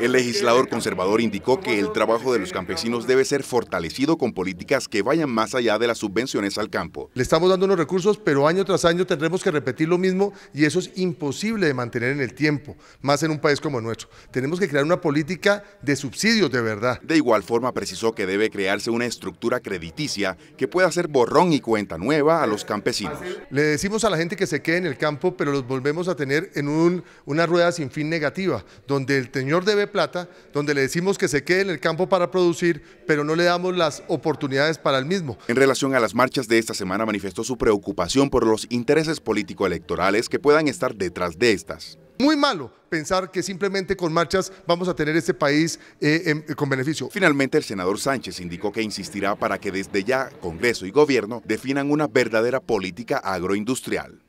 El legislador conservador indicó que el trabajo de los campesinos debe ser fortalecido con políticas que vayan más allá de las subvenciones al campo. Le estamos dando unos recursos, pero año tras año tendremos que repetir lo mismo y eso es imposible de mantener en el tiempo, más en un país como el nuestro. Tenemos que crear una política de subsidios de verdad. De igual forma precisó que debe crearse una estructura crediticia que pueda hacer borrón y cuenta nueva a los campesinos. Le decimos a la gente que se quede en el campo, pero los volvemos a tener en una rueda sin fin negativa, donde el señor de de plata, donde le decimos que se quede en el campo para producir, pero no le damos las oportunidades para el mismo. En relación a las marchas de esta semana, manifestó su preocupación por los intereses político-electorales que puedan estar detrás de estas. Muy malo pensar que simplemente con marchas vamos a tener este país eh, em, con beneficio. Finalmente, el senador Sánchez indicó que insistirá para que desde ya Congreso y Gobierno definan una verdadera política agroindustrial.